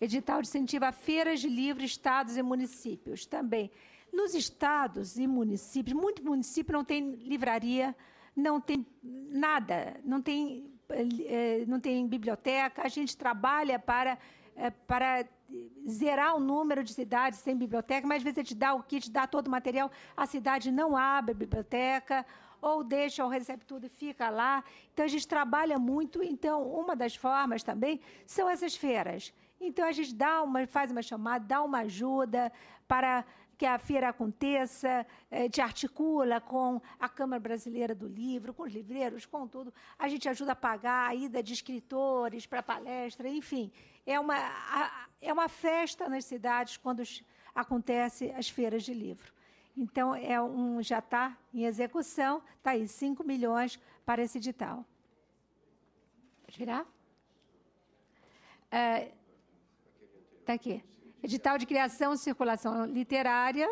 Edital de incentivo a feiras de livros estados e municípios também. Nos estados e municípios, muito município não tem livraria, não tem nada, não tem, eh, não tem biblioteca. A gente trabalha para, eh, para zerar o número de cidades sem biblioteca, mas às vezes a gente dá o kit, dá todo o material, a cidade não abre a biblioteca, ou deixa, ou recebe tudo e fica lá. Então a gente trabalha muito. Então, uma das formas também são essas feiras. Então a gente dá uma, faz uma chamada, dá uma ajuda para que a feira aconteça, eh, te articula com a Câmara Brasileira do Livro, com os livreiros, com tudo. A gente ajuda a pagar a ida de escritores para palestra, enfim. É uma, é uma festa nas cidades quando acontece as feiras de livro. Então, é um, já está em execução, está aí 5 milhões para esse edital. Girar? É, eh, Está aqui. Edital de criação e circulação literária.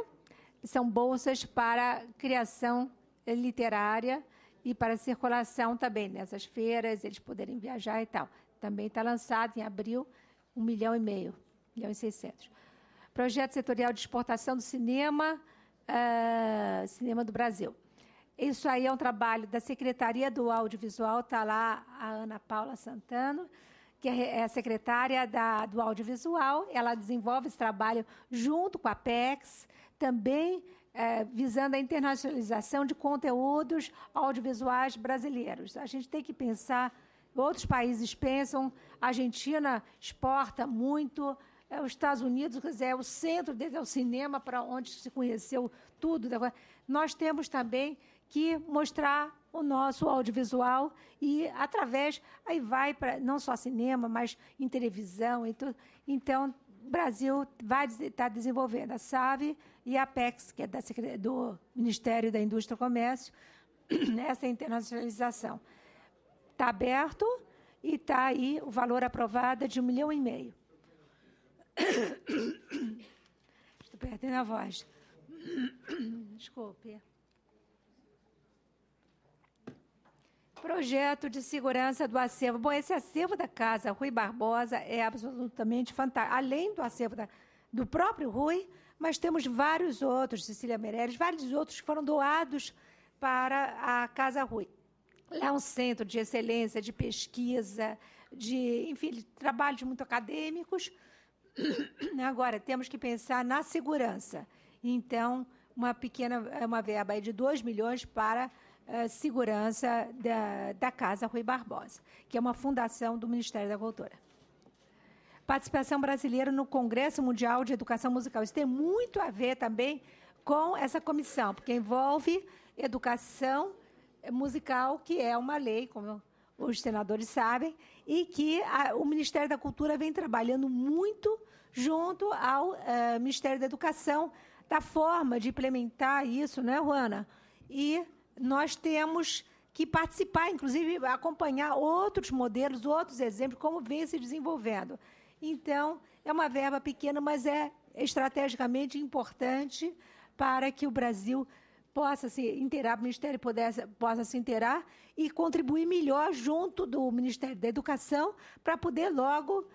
São bolsas para criação literária e para circulação também, nessas feiras, eles poderem viajar e tal. Também está lançado em abril, 1 milhão e meio, 1 milhão e 600. Projeto setorial de exportação do cinema, uh, cinema do Brasil. Isso aí é um trabalho da Secretaria do Audiovisual, está lá a Ana Paula Santano que é, é secretária da, do audiovisual. Ela desenvolve esse trabalho junto com a PEX, também é, visando a internacionalização de conteúdos audiovisuais brasileiros. A gente tem que pensar, outros países pensam, a Argentina exporta muito, é, os Estados Unidos, quer dizer, é o centro desde é o cinema para onde se conheceu tudo. Nós temos também que mostrar o nosso audiovisual e através aí vai para não só cinema, mas em televisão e tudo. Então, o Brasil vai estar tá desenvolvendo a SAVE e a Apex, que é da, do Ministério da Indústria e Comércio, essa internacionalização. Está aberto e está aí o valor aprovado é de um milhão e meio. Estou perdendo a voz. Desculpe. Projeto de segurança do acervo. Bom, esse acervo da casa Rui Barbosa é absolutamente fantástico. Além do acervo da, do próprio Rui, mas temos vários outros, Cecília Meirelles, vários outros que foram doados para a Casa Rui. Lá é um centro de excelência, de pesquisa, de, enfim, de trabalhos muito acadêmicos. Agora, temos que pensar na segurança. Então, uma pequena, uma verba de 2 milhões para eh, segurança da, da Casa Rui Barbosa, que é uma fundação do Ministério da Cultura. Participação brasileira no Congresso Mundial de Educação Musical. Isso tem muito a ver também com essa comissão, porque envolve educação musical, que é uma lei, como os senadores sabem, e que a, o Ministério da Cultura vem trabalhando muito junto ao uh, Ministério da Educação, da forma de implementar isso, né, Juana? E nós temos que participar, inclusive acompanhar outros modelos, outros exemplos, como vem se desenvolvendo. Então, é uma verba pequena, mas é estrategicamente importante para que o Brasil possa se inteirar, o Ministério pudesse, possa se inteirar e contribuir melhor junto do Ministério da Educação para poder logo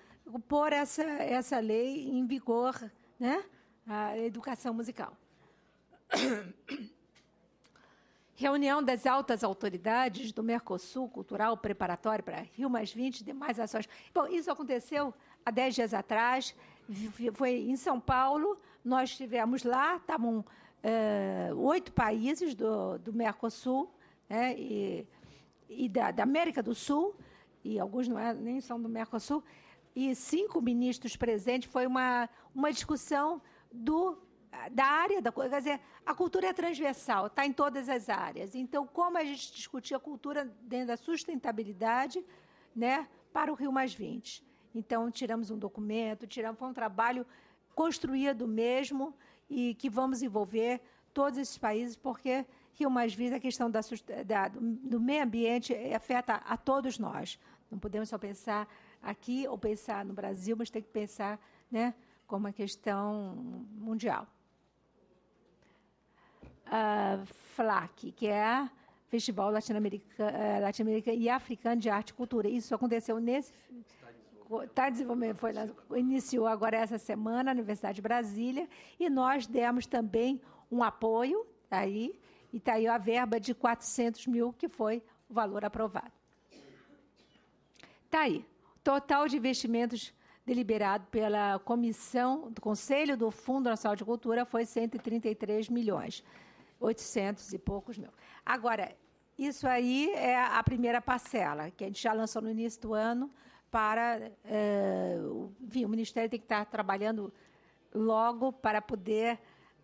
pôr essa, essa lei em vigor, né? a educação musical. Reunião das altas autoridades do Mercosul Cultural Preparatório para Rio Mais 20 e demais ações. Bom, isso aconteceu há dez dias atrás, foi em São Paulo, nós estivemos lá, estavam é, eh, oito países do, do Mercosul né, e, e da, da, América do Sul, e alguns não é, nem são do Mercosul, e cinco ministros presentes. Foi uma, uma discussão do da área da coisa. Quer dizer, a cultura é transversal, está em todas as áreas. Então, como a gente discutir a cultura dentro da sustentabilidade né, para o Rio Mais 20? Então, tiramos um documento, tiramos, foi um trabalho construído mesmo e que vamos envolver todos esses países, porque Rio Mais 20, a questão da, da, do meio ambiente afeta a todos nós. Não podemos só pensar aqui ou pensar no Brasil, mas tem que pensar né, como uma questão mundial uh, ah, FLAC, que é Festival Latino-Americano eh, Latino, e Africano de Arte e Cultura. Isso aconteceu nesse... Está desenvolvendo, foi, iniciou agora essa semana na Universidade de Brasília, e nós demos também um apoio, aí, e está aí a verba de 400 mil, que foi o valor aprovado. Está aí, total de investimentos deliberado pela comissão do Conselho do Fundo Nacional de Cultura foi 133 milhões. 800 e poucos mil. Agora, isso aí é a primeira parcela, que a gente já lançou no início do ano, para. É, enfim, o Ministério tem que estar trabalhando logo para poder.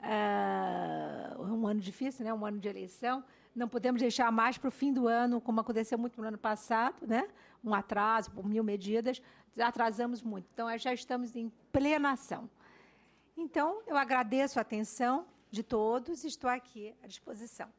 É, um ano difícil, né? um ano de eleição, não podemos deixar mais para o fim do ano, como aconteceu muito no ano passado, né? um atraso por mil medidas, atrasamos muito. Então, já estamos em plena ação. Então, eu agradeço a atenção de todos, estou aqui à disposição.